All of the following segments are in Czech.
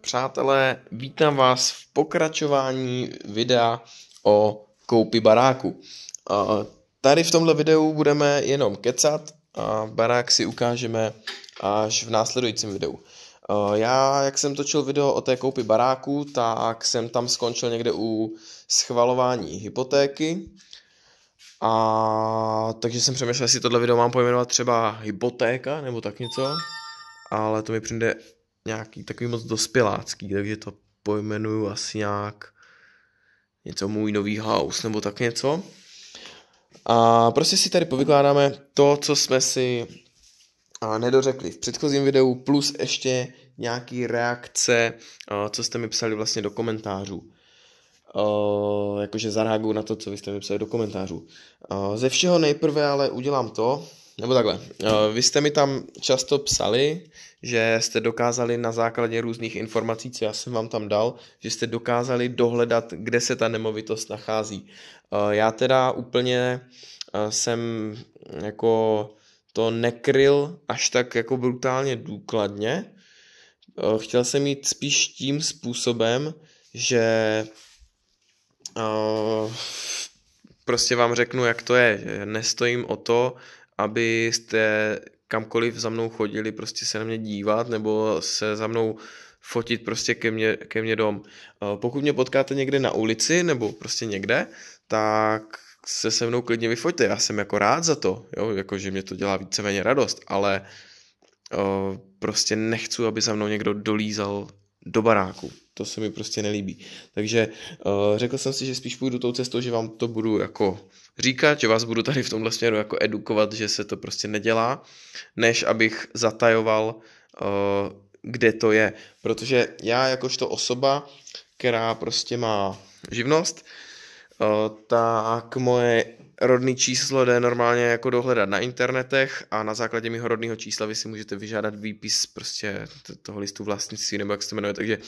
Přátelé, vítám vás v pokračování videa o koupi baráku. Tady v tomhle videu budeme jenom kecat a barák si ukážeme až v následujícím videu. Já, jak jsem točil video o té koupi baráku, tak jsem tam skončil někde u schvalování hypotéky. A takže jsem přemýšlel, jestli tohle video mám pojmenovat třeba hypotéka nebo tak něco, ale to mi přijde nějaký takový moc dospělácký, takže to pojmenuju asi nějak něco můj nový house nebo tak něco. A prostě si tady povykládáme to, co jsme si nedořekli v předchozím videu, plus ještě nějaký reakce, co jste mi psali vlastně do komentářů. Uh, jakože zareaguju na to, co vy jste mi psali do komentářů. Uh, ze všeho nejprve ale udělám to, nebo takhle, eh, vy jste mi tam často psali, že jste dokázali na základě různých informací, co já jsem vám tam dal, že jste dokázali dohledat, kde se ta nemovitost nachází. Eh, já teda úplně eh, jsem jako to nekryl až tak jako brutálně důkladně. Chtěl jsem jít spíš tím způsobem, že prostě vám řeknu, jak to je. Nestojím o to, abyste kamkoliv za mnou chodili prostě se na mě dívat nebo se za mnou fotit prostě ke mně, ke mně dom. Eh, pokud mě potkáte někde na ulici nebo prostě někde, tak se se mnou klidně vyfoťte, já jsem jako rád za to, jo, jako že mě to dělá víceméně radost, ale eh, prostě nechci, aby za mnou někdo dolízal do baráku. To se mi prostě nelíbí. Takže uh, řekl jsem si, že spíš půjdu tou cestou, že vám to budu jako říkat, že vás budu tady v tomhle směru jako edukovat, že se to prostě nedělá, než abych zatajoval, uh, kde to je. Protože já jakožto osoba, která prostě má živnost, tak moje rodné číslo jde normálně jako dohledat na internetech a na základě mého rodného čísla vy si můžete vyžádat výpis prostě toho listu vlastnictví nebo jak se to jmenuje, takže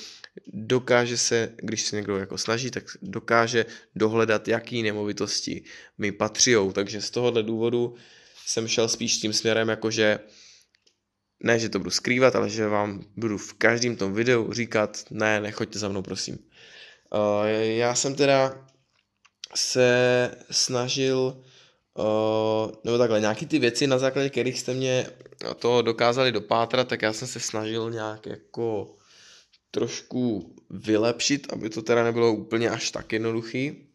dokáže se, když se někdo jako snaží, tak dokáže dohledat, jaký nemovitosti mi patřijou, takže z tohohle důvodu jsem šel spíš tím směrem, jakože ne, že to budu skrývat, ale že vám budu v každém tom videu říkat, ne, nechoďte za mnou, prosím. Já jsem teda se snažil Uh, nebo takhle, nějaký ty věci, na základě kterých jste mě to dokázali dopátrat, tak já jsem se snažil nějak jako trošku vylepšit, aby to teda nebylo úplně až tak jednoduchý.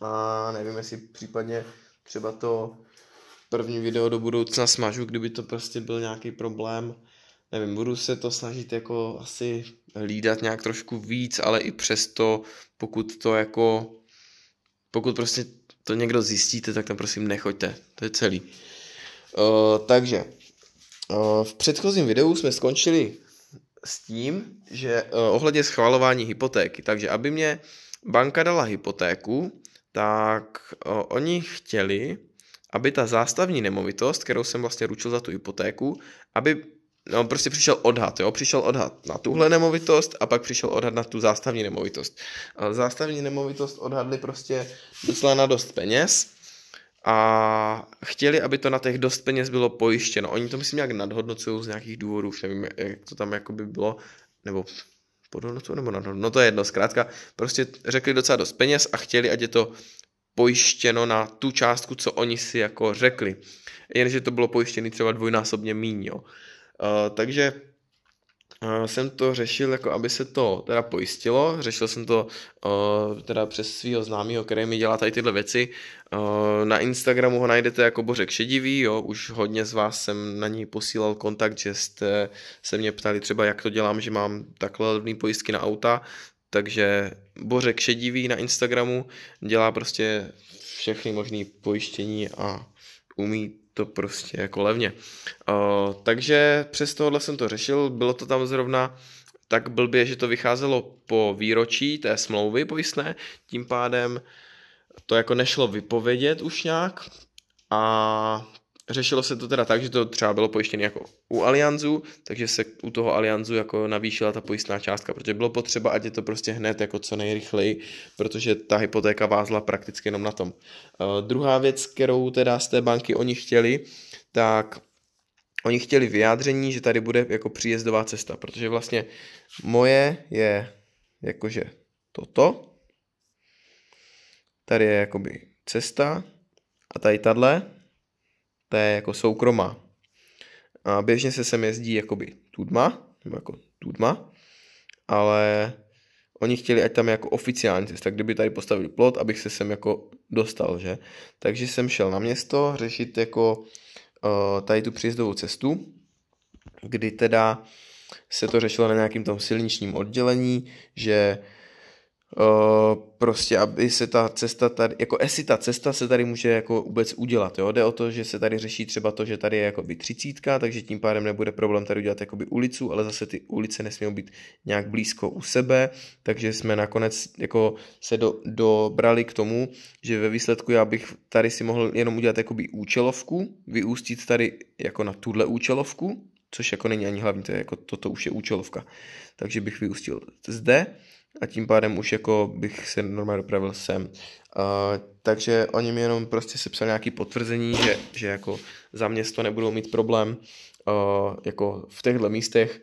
A nevím, jestli případně třeba to první video do budoucna smažu, kdyby to prostě byl nějaký problém. Nevím, budu se to snažit jako asi lídat nějak trošku víc, ale i přesto, pokud to jako pokud prostě to někdo zjistíte, tak tam prosím nechoďte. To je celý. O, takže, o, v předchozím videu jsme skončili s tím, že o ohledně schvalování hypotéky. Takže, aby mě banka dala hypotéku, tak o, oni chtěli, aby ta zástavní nemovitost, kterou jsem vlastně ručil za tu hypotéku, aby no prostě přišel odhad, jo, přišel odhad na tuhle nemovitost a pak přišel odhad na tu zástavní nemovitost. A zástavní nemovitost odhadli prostě docela na dost peněz a chtěli, aby to na těch dost peněz bylo pojištěno. Oni to myslím nějak nadhodnocují z nějakých důvodů, už nevím, jak to tam jako by bylo, nebo podhodnocují, nebo nadhodnocují, no to je jedno, zkrátka, prostě řekli docela dost peněz a chtěli, ať je to pojištěno na tu částku, co oni si jako řekli. Jenže to bylo pojištěné třeba dvojnásobně míň, jo. Eh, takže eh, jsem to řešil, jako aby se to teda pojistilo, řešil jsem to uh, teda přes svého známého, který mi dělá tady tyhle věci. Uh, na Instagramu ho najdete jako Bořek Šedivý, jo, už hodně z vás jsem na něj posílal kontakt, že jste se mě ptali třeba, jak to dělám, že mám takhle levný pojistky na auta, takže Bořek Šedivý na Instagramu dělá prostě všechny možné pojištění a umí to prostě jako levně. Uh, takže přes tohle jsem to řešil, bylo to tam zrovna tak blbě, že to vycházelo po výročí té smlouvy pojistné, tím pádem to jako nešlo vypovědět už nějak a řešilo se to teda tak, že to třeba bylo pojištěné jako u Alianzu, takže se u toho Alianzu jako navýšila ta pojistná částka, protože bylo potřeba, ať je to prostě hned jako co nejrychleji, protože ta hypotéka vázla prakticky jenom na tom. Uh, druhá věc, kterou teda z té banky oni chtěli, tak oni chtěli vyjádření, že tady bude jako příjezdová cesta, protože vlastně moje je jakože toto, tady je jakoby cesta a tady tadle, ta je jako soukromá. A běžně se sem jezdí jakoby tudma, nebo jako tudma, ale oni chtěli, ať tam je jako oficiální cesta, kdyby tady postavili plot, abych se sem jako dostal, že? Takže jsem šel na město řešit jako uh, tady tu příjezdovou cestu, kdy teda se to řešilo na nějakým tom silničním oddělení, že Eh, prostě, aby se ta cesta tady, jako jestli ta cesta se tady může jako vůbec udělat, jo, jde o to, že se tady řeší třeba to, že tady je jakoby třicítka, takže tím pádem nebude problém tady udělat jakoby ulicu, ale zase ty ulice nesmí být nějak blízko u sebe, takže jsme nakonec jako se do, dobrali k tomu, že ve výsledku já bych tady si mohl jenom udělat jakoby účelovku, vyústit tady jako na tuhle účelovku, což jako není ani hlavní, to je jako toto už je účelovka, takže bych vyústil zde, a tím pádem už jako bych se normálně dopravil sem. Uh, takže oni mi jenom prostě sepsali nějaké potvrzení, že, že jako za město nebudou mít problém uh, jako v těchto místech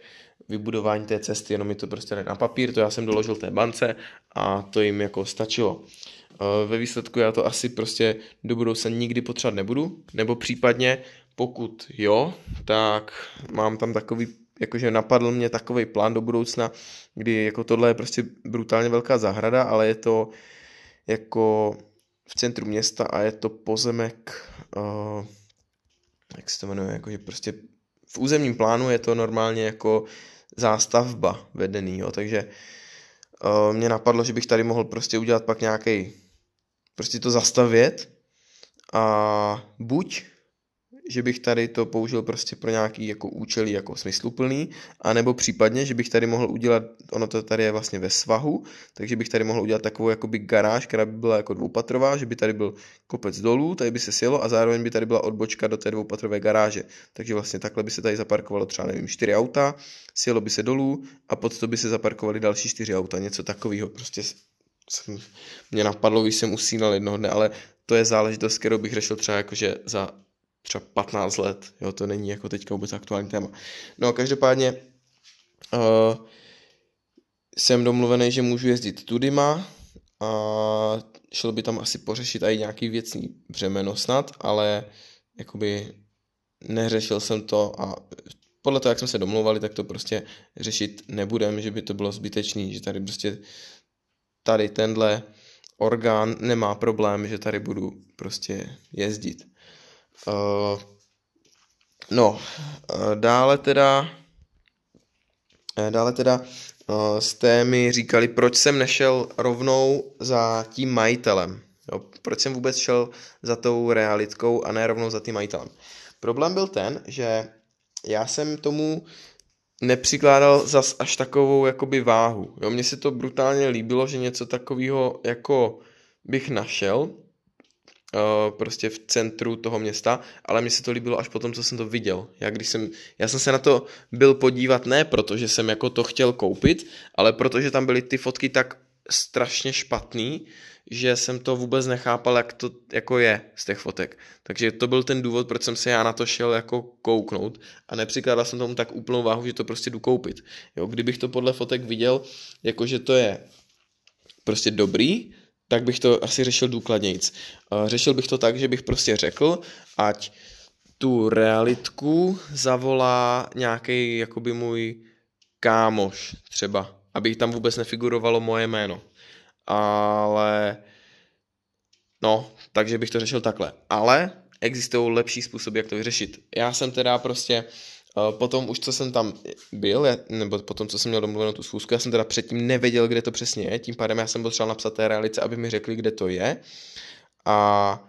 vybudování té cesty, jenom mi to prostě na papír, to já jsem doložil té bance a to jim jako stačilo. Uh, ve výsledku já to asi prostě do budoucna nikdy potřebovat nebudu, nebo případně pokud jo, tak mám tam takový jakože napadl mě takový plán do budoucna, kdy jako tohle je prostě brutálně velká zahrada, ale je to jako v centru města a je to pozemek, uh, jak se to jmenuje, jakože prostě v územním plánu je to normálně jako zástavba vedený, jo, takže uh, mě napadlo, že bych tady mohl prostě udělat pak nějaký, prostě to zastavět a buď že bych tady to použil prostě pro nějaký jako účely jako smysluplný, anebo případně, že bych tady mohl udělat, ono to tady je vlastně ve svahu, takže bych tady mohl udělat takovou jakoby garáž, která by byla jako dvoupatrová, že by tady byl kopec dolů, tady by se sjelo a zároveň by tady byla odbočka do té dvoupatrové garáže. Takže vlastně takhle by se tady zaparkovalo třeba, nevím, čtyři auta, sjelo by se dolů a pod to by se zaparkovaly další čtyři auta, něco takového prostě jsem, mě napadlo, když jsem usínal jednoho dne, ale to je záležitost, kterou bych řešil třeba jakože za třeba 15 let, jo, to není jako teďka vůbec aktuální téma. No a každopádně uh, jsem domluvený, že můžu jezdit tudyma a šlo by tam asi pořešit i nějaký věcní břemeno snad, ale jakoby neřešil jsem to a podle toho, jak jsme se domluvali, tak to prostě řešit nebudem, že by to bylo zbytečný, že tady prostě tady tenhle orgán nemá problém, že tady budu prostě jezdit. Uh, no, uh, dále teda, uh, dále teda uh, jste mi říkali, proč jsem nešel rovnou za tím majitelem. Jo, proč jsem vůbec šel za tou realitkou a ne rovnou za tím majitelem. Problém byl ten, že já jsem tomu nepřikládal zas až takovou jakoby váhu. Jo, mně se to brutálně líbilo, že něco takového jako bych našel, Eh, prostě v centru toho města, ale mně se to líbilo až potom, co jsem to viděl. Já, když jsem, já jsem se na to byl podívat ne proto, že jsem jako to chtěl koupit, ale protože tam byly ty fotky tak strašně špatný, že jsem to vůbec nechápal, jak to jako je z těch fotek. Takže to byl ten důvod, proč jsem se já na to šel jako kouknout a nepřikládal jsem tomu tak úplnou váhu, že to prostě jdu koupit. Jo, kdybych to podle fotek viděl, jakože to je prostě dobrý, tak bych to asi řešil důkladnějc. Eh, řešil bych to tak, že bych prostě řekl, ať tu realitku zavolá nějaký jakoby můj kámoš třeba, aby tam vůbec nefigurovalo moje jméno. Ale no, takže bych to řešil takhle. Ale existují lepší způsoby, jak to vyřešit. Já jsem teda prostě uh, Eh, potom už, co jsem tam byl, nebo potom, co jsem měl domluvenou tu schůzku, já jsem teda předtím nevěděl, kde to přesně je, tím pádem já jsem potřeboval napsat té realice, aby mi řekli, kde to je. A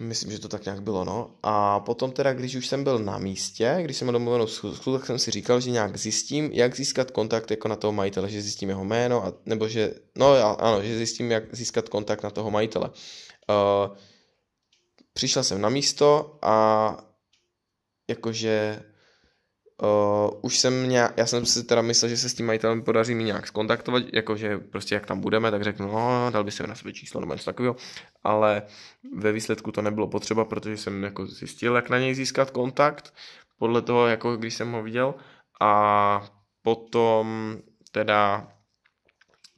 Myslím, že to tak nějak bylo, no. A potom teda, když už jsem byl na místě, když jsem měl domluvenou schůzku, tak jsem si říkal, že nějak zjistím, jak získat kontakt jako na toho majitele, že zjistím jeho jméno, a, nebo že, no ano, že zjistím, jak získat kontakt na toho majitele. Uh, přišel jsem na místo a jakože Uh, už jsem nějak, já jsem si teda myslel, že se s tím majitelem podaří mi nějak skontaktovat, jakože prostě jak tam budeme, tak řeknu, no, dal by se na sebe číslo nebo něco takového, ale ve výsledku to nebylo potřeba, protože jsem jako zjistil, jak na něj získat kontakt, podle toho, jako když jsem ho viděl a potom teda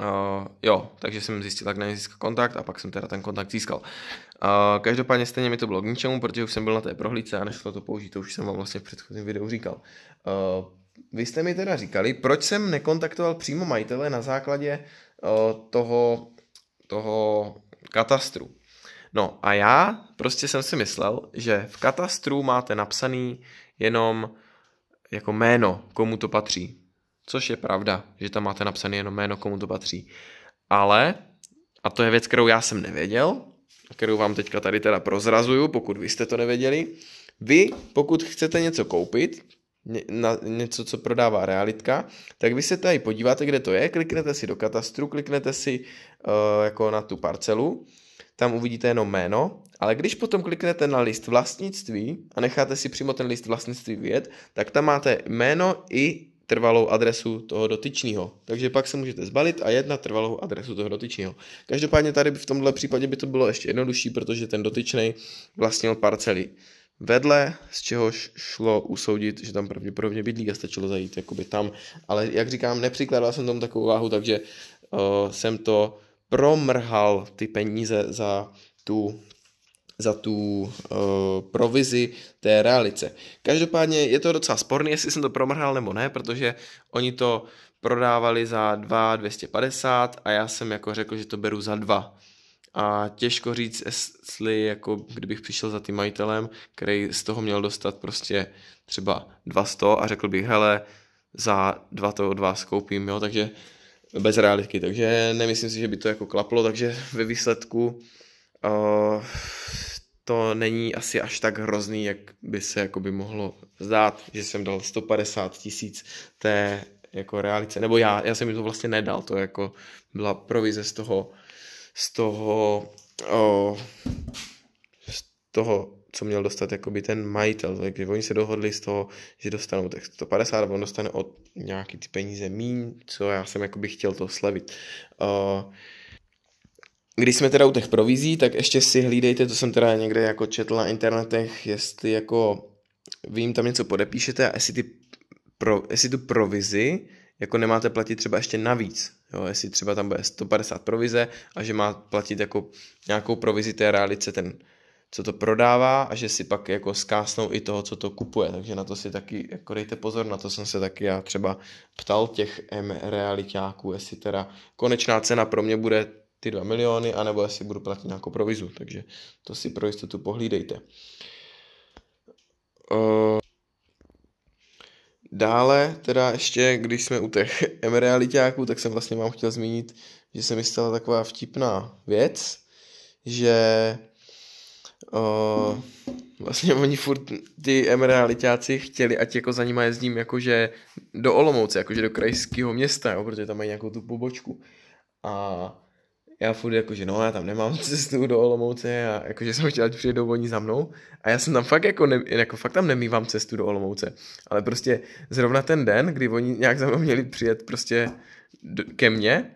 Uh, jo, takže jsem zjistil, tak nevím, získal kontakt a pak jsem teda ten kontakt získal. Uh, každopádně stejně mi to bylo k ničemu, protože už jsem byl na té prohlídce a nešlo to použít, to už jsem vám vlastně v předchozím videu říkal. Uh, vy jste mi teda říkali, proč jsem nekontaktoval přímo majitele na základě uh, toho, toho katastru. No a já prostě jsem si myslel, že v katastru máte napsaný jenom jako jméno, komu to patří. Což je pravda, že tam máte napsané jenom jméno, komu to patří. Ale, a to je věc, kterou já jsem nevěděl, kterou vám teďka tady teda prozrazuju, pokud vy jste to nevěděli. Vy, pokud chcete něco koupit, na něco, co prodává realitka, tak vy se tady podíváte, kde to je, kliknete si do katastru, kliknete si uh, jako na tu parcelu, tam uvidíte jenom jméno, ale když potom kliknete na list vlastnictví a necháte si přímo ten list vlastnictví vědět, tak tam máte jméno i trvalou adresu toho dotyčného. Takže pak se můžete zbalit a jedna trvalou adresu toho dotyčného. Každopádně tady v tomhle případě by to bylo ještě jednodušší, protože ten dotyčný vlastnil parcely vedle, z čehož šlo usoudit, že tam pravděpodobně bydlí a stačilo zajít jakoby tam. Ale jak říkám, nepřikládal jsem tomu takovou váhu, takže uh, jsem to promrhal ty peníze za tu za tu uh, provizi té realice. Každopádně je to docela sporný, jestli jsem to promrhal nebo ne, protože oni to prodávali za 2,250 250 a já jsem jako řekl, že to beru za 2. A těžko říct, jestli jako kdybych přišel za tím majitelem, který z toho měl dostat prostě třeba 200 a řekl bych, hele, za dva to od vás koupím, jo, takže bez realitky, takže nemyslím si, že by to jako klaplo, takže ve výsledku Eh, to není asi až tak hrozný, jak by se jakoby mohlo zdát, že jsem dal 150 tisíc té jako realice, nebo já, já jsem mi to vlastně nedal, to jako byla provize z toho, z toho, o, eh, z toho, co měl dostat jakoby ten majitel, takže oni se dohodli z toho, že dostanou těch 150 on dostane od nějaký ty peníze míň, co já jsem jakoby chtěl to slevit. Uh, když jsme teda u těch provizí, tak ještě si hlídejte, to jsem teda někde jako četl na internetech, jestli jako vy jim tam něco podepíšete a jestli, ty pro, jestli tu provizi jako nemáte platit třeba ještě navíc. Jo, jestli třeba tam bude 150 provize a že má platit jako nějakou provizi té realice ten, co to prodává a že si pak jako zkásnou i toho, co to kupuje. Takže na to si taky jako dejte pozor, na to jsem se taky já třeba ptal těch M realitáků, jestli teda konečná cena pro mě bude ty 2 miliony, anebo jestli budu platit nějakou provizu, takže to si pro jistotu pohlídejte. Eh, dále, teda ještě, když jsme u těch emerealitáků, tak jsem vlastně vám chtěl zmínit, že se mi stala taková vtipná věc, že o, eh, vlastně oni furt ty emerealitáci chtěli, ať jako za nima jezdím jakože do Olomouce, jakože do krajského města, jo, protože tam mají nějakou tu pobočku. A já furt jakože no já tam nemám cestu do Olomouce a jakože jsem chtěl, ať přijedou oni za mnou a já jsem tam fakt jako, ne, jako fakt tam nemývám cestu do Olomouce, ale prostě zrovna ten den, kdy oni nějak za mnou měli přijet prostě do, ke mně,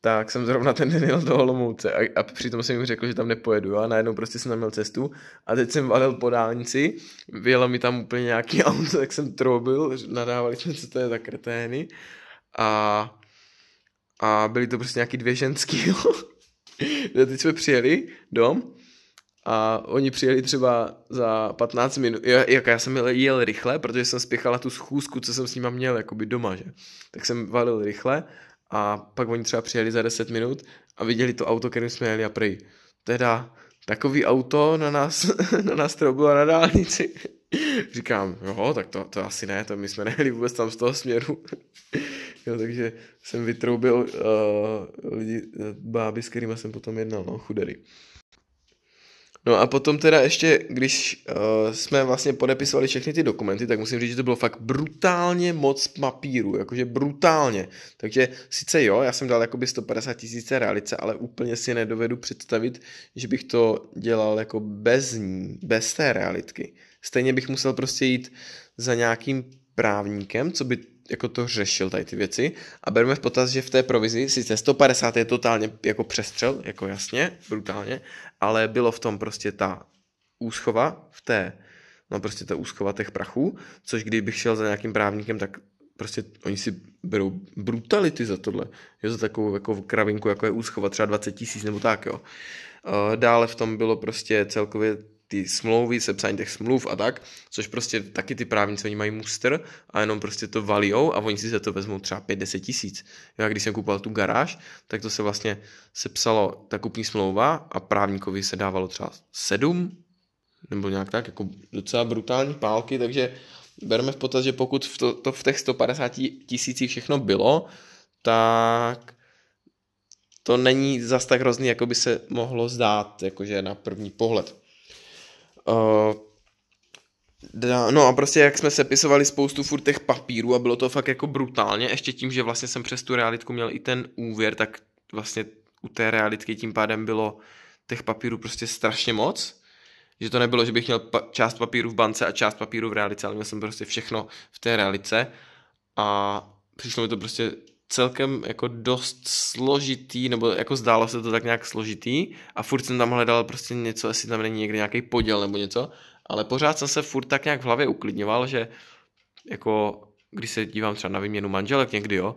tak jsem zrovna ten den jel do Olomouce a, a přitom jsem jim řekl, že tam nepojedu a najednou prostě jsem tam měl cestu a teď jsem valil po dálnici, vyjelo mi tam úplně nějaký auto, tak jsem troubil, nadávali jsme, co to je za kretény a a byly to prostě nějaký dvě ženský, jo. Teď jsme přijeli dom a oni přijeli třeba za 15 minut. Já, jak já jsem jel, rychle, protože jsem spěchala tu schůzku, co jsem s nima měl jakoby doma, že. Tak jsem valil rychle a pak oni třeba přijeli za 10 minut a viděli to auto, kterým jsme jeli a prý. Teda, takový auto na nás, na nás to bylo na dálnici. Říkám, jo, tak to, to asi ne, to my jsme nejeli vůbec tam z toho směru. jo, takže jsem vytroubil uh, lidi, eh, báby, s kterými jsem potom jednal, no, chudery. No a potom teda ještě, když uh, jsme vlastně podepisovali všechny ty dokumenty, tak musím říct, že to bylo fakt brutálně moc papíru, jakože brutálně. Takže sice jo, já jsem dal jakoby 150 tisíce realice, ale úplně si nedovedu představit, že bych to dělal jako bez ní, bez té realitky. Stejně bych musel prostě jít za nějakým právníkem, co by jako to řešil tady ty věci a berme v potaz, že v té provizi sice 150 je totálně jako přestřel, jako jasně, brutálně, ale bylo v tom prostě ta úschova v té, no prostě ta úschova těch prachů, což kdybych šel za nějakým právníkem, tak prostě oni si berou brutality za tohle, jo, za takovou jako kravinku, jako je úschova třeba 20 tisíc nebo tak, jo. Eh, dále v tom bylo prostě celkově ty smlouvy, sepsání těch smluv a tak, což prostě taky ty právníci, oni mají muster a jenom prostě to valijou a oni si za to vezmou třeba 50 tisíc. Já když jsem kupoval tu garáž, tak to se vlastně sepsalo ta kupní smlouva a právníkovi se dávalo třeba 7 nebo nějak tak, jako docela brutální pálky, takže berme v potaz, že pokud v to, to v těch 150 tisících všechno bylo, tak to není zas tak hrozný, jako by se mohlo zdát, jakože na první pohled. Uh, No a prostě jak jsme sepisovali spoustu furt těch papírů a bylo to fakt jako brutálně, ještě tím, že vlastně jsem přes tu realitku měl i ten úvěr, tak vlastně u té realitky tím pádem bylo těch papírů prostě strašně moc, že to nebylo, že bych měl pa- část papíru v bance a část papíru v realice, ale měl jsem prostě všechno v té realitce a přišlo mi to prostě celkem jako dost složitý, nebo jako zdálo se to tak nějak složitý a furt jsem tam hledal prostě něco, jestli tam není někde nějaký poděl nebo něco, ale pořád jsem se furt tak nějak v hlavě uklidňoval, že jako když se dívám třeba na výměnu manželek někdy, jo,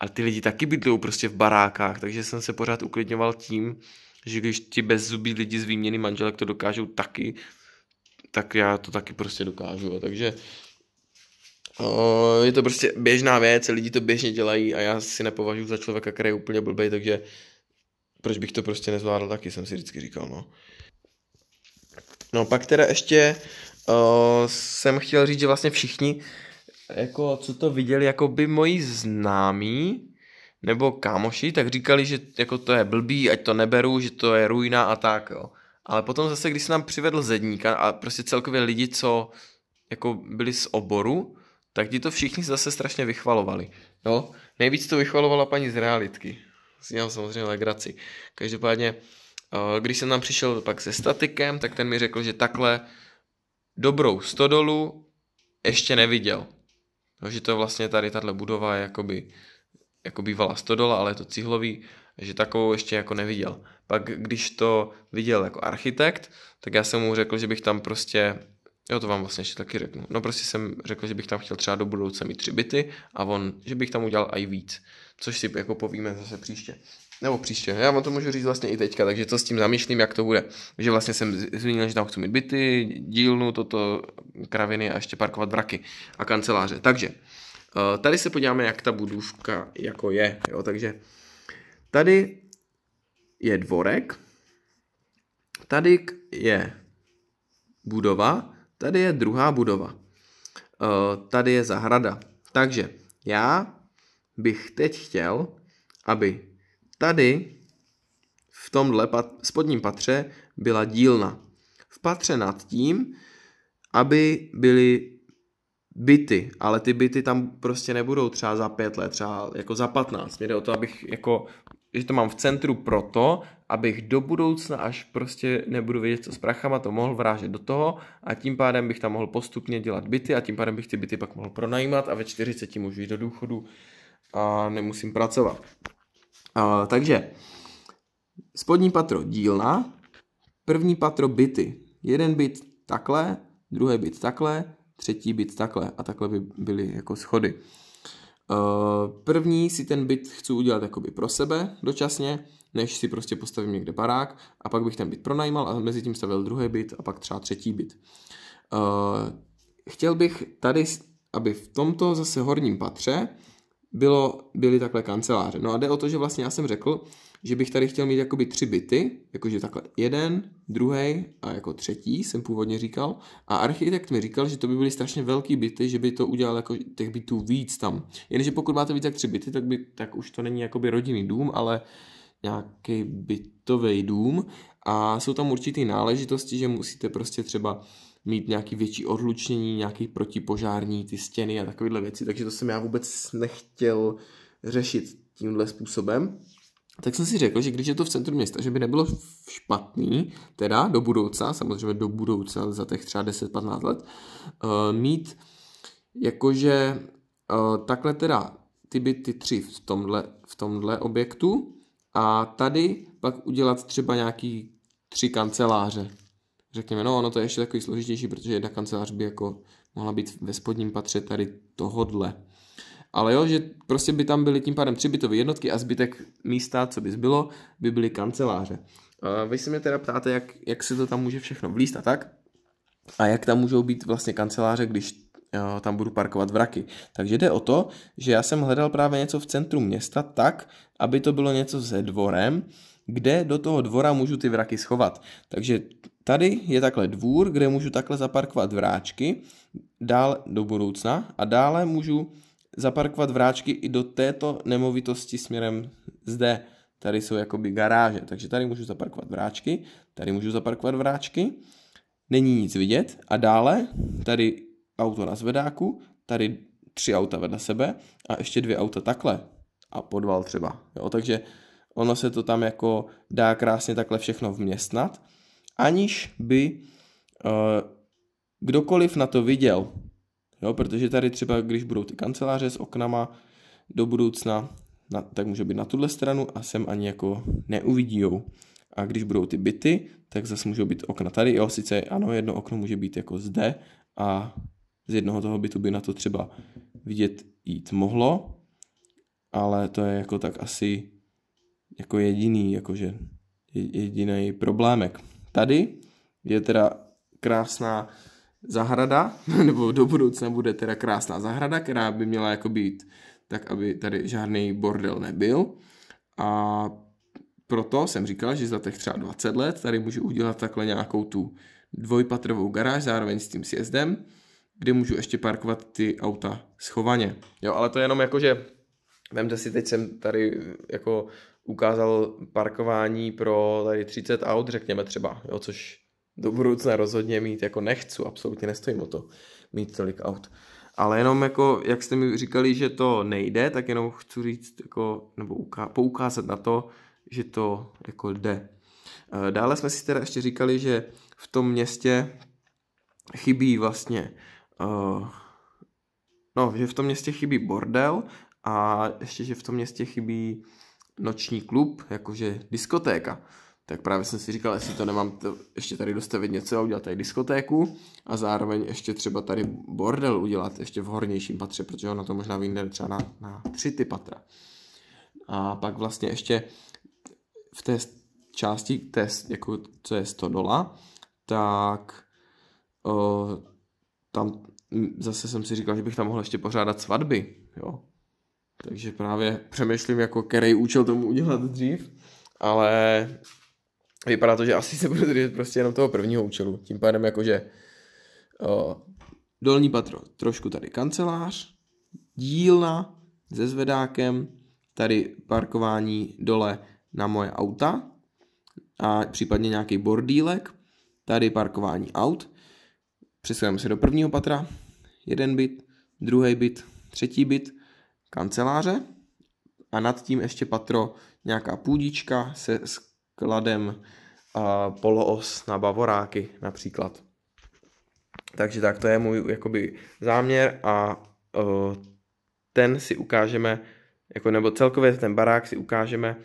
ale ty lidi taky bydlou prostě v barákách, takže jsem se pořád uklidňoval tím, že když ti bezzubí lidi z výměny manželek to dokážou taky, tak já to taky prostě dokážu. Jo. Takže je to prostě běžná věc, lidi to běžně dělají a já si nepovažuji za člověka, který je úplně blbej, takže proč bych to prostě nezvládl, taky jsem si vždycky říkal, no. No pak teda ještě uh, jsem chtěl říct, že vlastně všichni, jako co to viděli, jako by moji známí nebo kámoši, tak říkali, že jako to je blbý, ať to neberu, že to je ruina a tak, jo. Ale potom zase, když se nám přivedl zedníka a prostě celkově lidi, co jako byli z oboru, tak ti to všichni zase strašně vychvalovali. No, nejvíc to vychvalovala paní z realitky. Si dělám samozřejmě legraci. Každopádně, eh, když jsem tam přišel pak se statikem, tak ten mi řekl, že takhle dobrou stodolu ještě neviděl. No, že to vlastně tady tahle budova je jakoby, jako bývala stodola, ale je to cihlový, že takovou ještě jako neviděl. Pak když to viděl jako architekt, tak já jsem mu řekl, že bych tam prostě Jo, to vám vlastně ještě taky řeknu. No prostě jsem řekl, že bych tam chtěl třeba do budoucna mít tři byty a on, že bych tam udělal i víc. Což si jako povíme zase příště. Nebo příště, já vám to můžu říct vlastně i teďka, takže co s tím zamýšlím, jak to bude. Že vlastně jsem zmínil, že tam chci mít byty, dílnu, toto, kraviny a ještě parkovat braky a kanceláře. Takže eh, tady se podíváme, jak ta budůvka jako je. Jo, takže tady je dvorek, tady je budova, Tady je druhá budova. Eh, tady je zahrada. Takže já bych teď chtěl, aby tady v tomhle pat, spodním patře byla dílna. V patře nad tím, aby byly byty, ale ty byty tam prostě nebudou třeba za pět let, třeba jako za patnáct. Mě jde o to, abych jako že to mám v centru proto, abych do budoucna, až prostě nebudu vědět, co s prachama, to mohl vrážet do toho a tím pádem bych tam mohl postupně dělat byty a tím pádem bych ty byty pak mohl pronajímat a ve 40 můžu jít do důchodu a nemusím pracovat. A, takže spodní patro dílna, první patro byty. Jeden byt takhle, druhý byt takhle, třetí byt takhle a takhle by byly jako schody. Eh, první si ten byt chci udělat jakoby pro sebe dočasně, než si prostě postavím někde barák a pak bych ten byt pronajímal a mezi tím stavil druhý byt a pak třeba třetí byt. Eh, chtěl bych tady, aby v tomto zase horním patře bylo, byly takhle kanceláře. No a jde o to, že vlastně já jsem řekl, že bych tady chtěl mít jakoby tři byty, jakože takhle jeden, druhý a jako třetí jsem původně říkal. A architekt mi říkal, že to by byly strašně velký byty, že by to udělal jako těch bytů víc tam. Jenže pokud máte víc jak tři byty, tak, by, tak už to není jakoby rodinný dům, ale nějaký bytový dům a jsou tam určitý náležitosti, že musíte prostě třeba mít nějaký větší odlučnění, nějaký protipožární ty stěny a takovéhle věci, takže to jsem já vůbec nechtěl řešit tímhle způsobem tak jsem si řekl, že když je to v centru města, že by nebylo špatný, teda do budoucna, samozřejmě do budoucna za těch třeba 10-15 let, eh, mít jakože eh, takhle teda ty byty tři v tomhle, v tomhle objektu a tady pak udělat třeba nějaký tři kanceláře. Řekněme, no ono to je ještě takový složitější, protože jedna kancelář by jako mohla být ve spodním patře tady tohodle. Ale jo, že prostě by tam byly tím pádem tři bytové jednotky a zbytek místa, co by zbylo, by byly kanceláře. Vy se mě teda ptáte, jak, jak se to tam může všechno vlíst a tak. A jak tam můžou být vlastně kanceláře, když tam budu parkovat vraky. Takže jde o to, že já jsem hledal právě něco v centru města tak, aby to bylo něco se dvorem, kde do toho dvora můžu ty vraky schovat. Takže tady je takhle dvůr, kde můžu takhle zaparkovat vráčky dál do budoucna a dále můžu zaparkovat vráčky i do této nemovitosti směrem zde. Tady jsou jakoby garáže, takže tady můžu zaparkovat vráčky, tady můžu zaparkovat vráčky, není nic vidět a dále tady auto na zvedáku, tady tři auta vedle sebe a ještě dvě auta takhle a podval třeba. Jo, takže ono se to tam jako dá krásně takhle všechno vměstnat, aniž by uh, kdokoliv na to viděl, Jo, protože tady třeba, když budou ty kanceláře s oknama do budoucna, na, tak může být na tuhle stranu a sem ani jako jo. A když budou ty byty, tak zase můžou být okna tady. Jo, sice ano, jedno okno může být jako zde a z jednoho toho bytu by na to třeba vidět jít mohlo, ale to je jako tak asi jako jediný, jakože jediný problémek. Tady je teda krásná zahrada, nebo do budoucna bude teda krásná zahrada, která by měla jako být tak, aby tady žádný bordel nebyl. A proto jsem říkal, že za těch třeba 20 let tady můžu udělat takhle nějakou tu dvojpatrovou garáž zároveň s tím sjezdem, kde můžu ještě parkovat ty auta schovaně. Jo, ale to je jenom jako, že vemte si, teď jsem tady jako ukázal parkování pro tady 30 aut, řekněme třeba, jo, což do budoucna rozhodně mít, jako nechci, absolutně nestojím o to, mít tolik aut. Ale jenom jako, jak jste mi říkali, že to nejde, tak jenom chci říct, jako, nebo uká- poukázat na to, že to jako jde. Eh, dále jsme si teda ještě říkali, že v tom městě chybí vlastně, uh, no, že v tom městě chybí bordel a ještě, že v tom městě chybí noční klub, jakože diskotéka tak právě jsem si říkal, jestli to nemám to, ještě tady dostavit něco a udělat tady diskotéku a zároveň ještě třeba tady bordel udělat ještě v hornějším patře, protože ono to možná vyjde třeba na, na tři ty patra. A pak vlastně ještě v té části, té, jako, co je dola, tak o, tam zase jsem si říkal, že bych tam mohl ještě pořádat svatby, jo. Takže právě přemýšlím, jako který účel tomu udělat dřív, ale vypadá to, že asi se bude držet prostě jenom toho prvního účelu. Tím pádem jakože uh, dolní patro, trošku tady kancelář, dílna se zvedákem, tady parkování dole na moje auta a případně nějaký bordílek, tady parkování aut. Přesuneme se do prvního patra, jeden byt, druhý byt, třetí byt, kanceláře a nad tím ještě patro nějaká půdička se kladem poloos na bavoráky například. Takže tak to je můj jakoby záměr a e, ten si ukážeme, jako nebo celkově ten barák si ukážeme,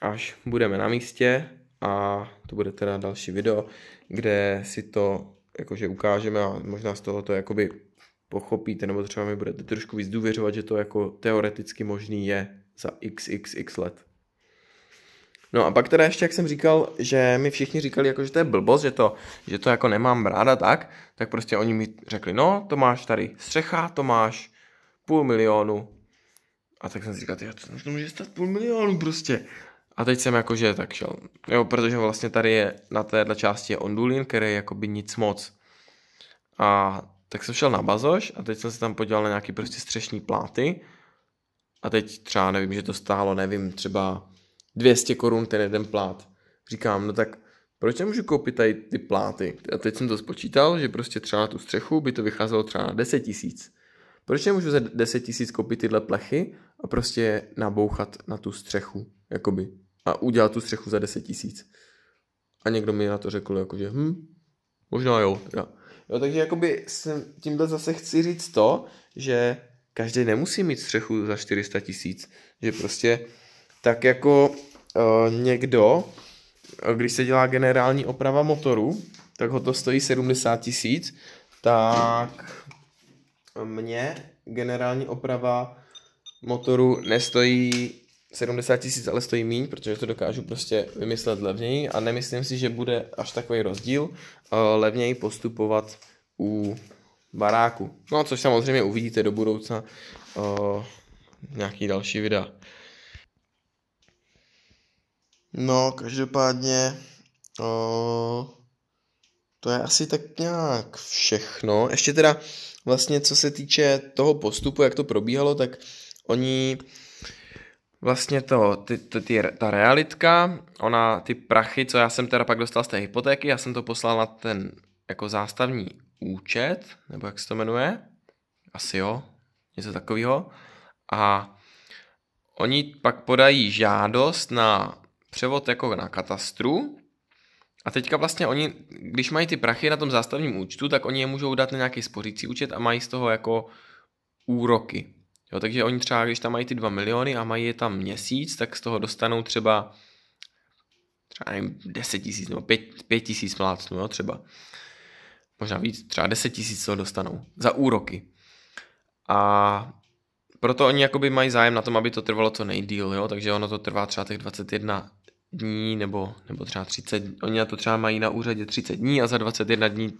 až budeme na místě a to bude teda další video, kde si to jakože ukážeme a možná z toho to jakoby pochopíte, nebo třeba mi budete trošku víc důvěřovat, že to jako teoreticky možný je za xxx let. No a pak teda ještě, jak jsem říkal, že mi všichni říkali, jako, že to je blbost, že to, že to jako nemám ráda tak, tak prostě oni mi řekli, no, to máš tady střecha, to máš půl milionu. A tak jsem si říkal, ty, to, to může stát půl milionu prostě. A teď jsem jakože tak šel. Jo, protože vlastně tady je na téhle části je ondulín, který je by nic moc. A tak jsem šel na bazoš a teď jsem se tam podíval na nějaký prostě střešní pláty. A teď třeba nevím, že to stálo, nevím, třeba 200 korun ten jeden plát. Říkám, no tak proč nemůžu koupit tady ty pláty? A teď jsem to spočítal, že prostě třeba na tu střechu by to vycházelo třeba na 10 tisíc. Proč nemůžu za 10 tisíc koupit tyhle plechy a prostě nabouchat na tu střechu, jakoby, a udělat tu střechu za 10 tisíc? A někdo mi na to řekl, jakože, hm, možná jo, teda. Jo, takže jakoby jsem, tímhle zase chci říct to, že každý nemusí mít střechu za 400 tisíc, že prostě tak jako Eh, někdo, eh, když se dělá generální oprava motoru, tak ho to stojí 70 tisíc, tak mě generální oprava motoru nestojí 70 tisíc, ale stojí míň, protože to dokážu prostě vymyslet levněji a nemyslím si, že bude až takový rozdíl eh, levněji postupovat u baráku. No, což samozřejmě uvidíte do budoucna nějaký další videa. No, každopádně o, to je asi tak nějak všechno. Ještě teda vlastně co se týče toho postupu, jak to probíhalo, tak oni vlastně to, ty, to ty, ta realitka, ona ty prachy, co já jsem teda pak dostal z té hypotéky, já jsem to poslal na ten jako zástavní účet, nebo jak se to jmenuje, asi jo, něco takového. A oni pak podají žádost na převod jako na katastru, a teďka vlastně oni, když mají ty prachy na tom zástavním účtu, tak oni je můžou dát na nějaký spořící účet a mají z toho jako úroky. Jo, takže oni třeba, když tam mají ty 2 miliony a mají je tam měsíc, tak z toho dostanou třeba třeba nevím, 10 tisíc nebo 5, 5 tisíc mlácnů, jo, třeba. Možná víc, třeba 10 tisíc co dostanou za úroky. A proto oni jakoby mají zájem na tom, aby to trvalo co nejdíl, jo, takže ono to trvá třeba těch 21 dní nebo, nebo třeba 30, oni na to třeba mají na úřadě 30 dní a za 21 dní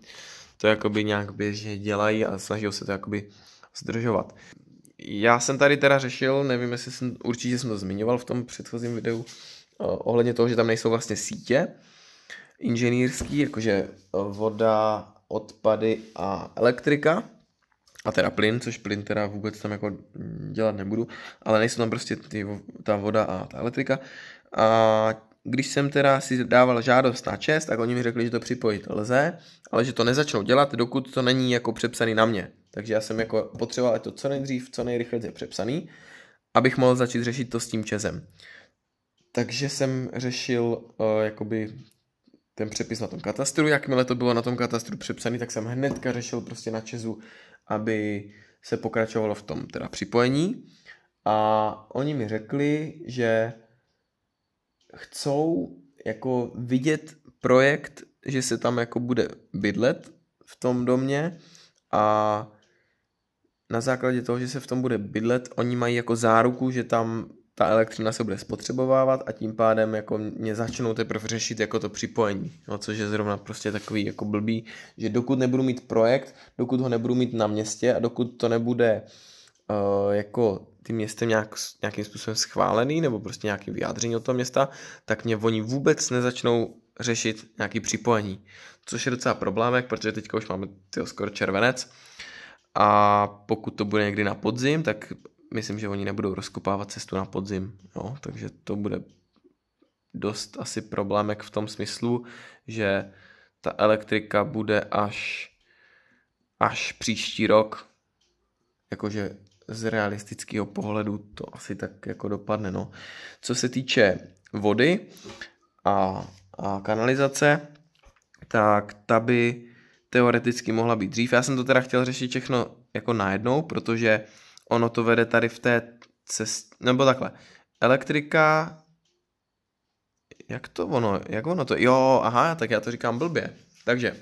to jakoby nějak běžně dělají a snaží se to jakoby zdržovat. Já jsem tady teda řešil, nevím, jestli jsem, určitě jsem to zmiňoval v tom předchozím videu, ohledně toho, že tam nejsou vlastně sítě inženýrský, jakože voda, odpady a elektrika, a teda plyn, což plyn teda vůbec tam jako dělat nebudu, ale nejsou tam prostě ty, ta voda a ta elektrika. A když jsem teda si dával žádost na čest, tak oni mi řekli, že to připojit lze, ale že to nezačnou dělat, dokud to není jako přepsaný na mě. Takže já jsem jako potřeboval to co nejdřív, co nejrychleji přepsaný, abych mohl začít řešit to s tím čezem. Takže jsem řešil uh, jakoby ten přepis na tom katastru. Jakmile to bylo na tom katastru přepsaný, tak jsem hnedka řešil prostě na čezu, aby se pokračovalo v tom teda připojení. A oni mi řekli, že chcou jako vidět projekt, že se tam jako bude bydlet v tom domě a na základě toho, že se v tom bude bydlet, oni mají jako záruku, že tam ta elektřina se bude spotřebovávat a tím pádem jako mě začnou teprve řešit jako to připojení, no, což je zrovna prostě takový jako blbý, že dokud nebudu mít projekt, dokud ho nebudu mít na městě a dokud to nebude uh, Eh, jako tím městem nějak, nějakým způsobem schválený nebo prostě nějaký vyjádření od toho města, tak mě oni vůbec nezačnou řešit nějaký připojení. Což je docela problémek, protože teďka už máme tyho skoro červenec a pokud to bude někdy na podzim, tak myslím, že oni nebudou rozkopávat cestu na podzim. Jo? Takže to bude dost asi problémek v tom smyslu, že ta elektrika bude až, až příští rok, jakože z realistického pohledu to asi tak jako dopadne. No. Co se týče vody a, a kanalizace, tak ta by teoreticky mohla být dřív. Já jsem to teda chtěl řešit všechno jako najednou, protože ono to vede tady v té cestě, nebo takhle, elektrika, jak to ono, jak ono to, jo, aha, tak já to říkám blbě. Takže,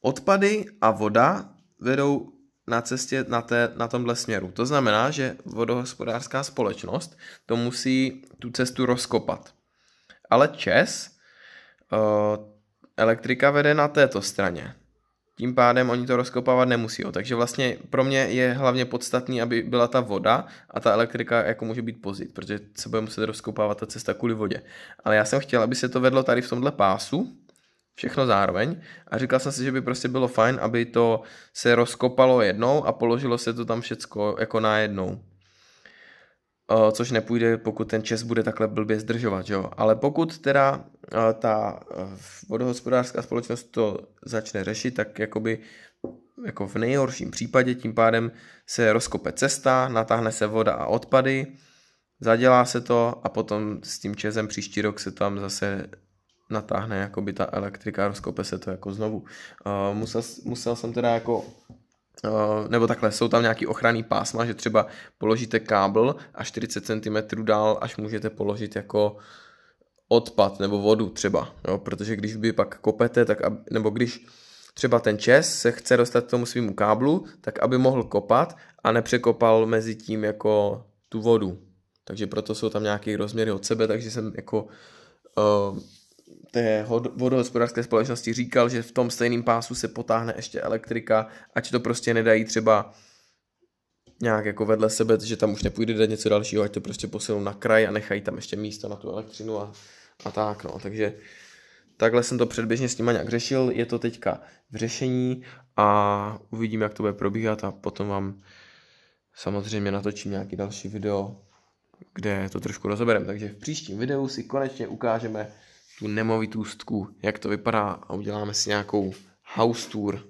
odpady a voda vedou na cestě na, té, na tomhle směru. To znamená, že vodohospodářská společnost to musí tu cestu rozkopat. Ale ČES eh, elektrika vede na této straně. Tím pádem oni to rozkopávat nemusí. Takže vlastně pro mě je hlavně podstatný, aby byla ta voda a ta elektrika jako může být pozit, protože se bude muset rozkopávat ta cesta kvůli vodě. Ale já jsem chtěl, aby se to vedlo tady v tomhle pásu, všechno zároveň a říkal jsem si, že by prostě bylo fajn, aby to se rozkopalo jednou a položilo se to tam všecko jako najednou. jednou eh, což nepůjde, pokud ten čes bude takhle blbě zdržovat, jo. Ale pokud teda eh, ta eh, vodohospodářská společnost to začne řešit, tak jakoby jako v nejhorším případě tím pádem se rozkope cesta, natáhne se voda a odpady, zadělá se to a potom s tím čezem příští rok se tam zase natáhne by ta elektrika, rozkope se to jako znovu. Uh, musel, musel jsem teda jako eh, nebo takhle, jsou tam nějaký ochranný pásma, že třeba položíte kábel a 40 cm dál, až můžete položit jako odpad nebo vodu třeba, jo, protože když by pak kopete, tak aby, nebo když třeba ten čes se chce dostat k tomu svýmu káblu, tak aby mohl kopat a nepřekopal mezi tím jako tu vodu. Takže proto jsou tam nějaké rozměry od sebe, takže jsem jako uh, té vodohospodářské společnosti říkal, že v tom stejném pásu se potáhne ještě elektrika, ať to prostě nedají třeba nějak jako vedle sebe, že tam už nepůjde dát něco dalšího, ať to prostě posilou na kraj a nechají tam ještě místo na tu elektřinu a, a tak, no, takže takhle jsem to předběžně s nima nějak řešil, je to teďka v řešení a uvidím, jak to bude probíhat a potom vám samozřejmě natočím nějaký další video, kde to trošku rozebereme. Takže v příštím videu si konečně ukážeme, tu nemovitůstku, jak to vypadá a uděláme si nějakou house tour.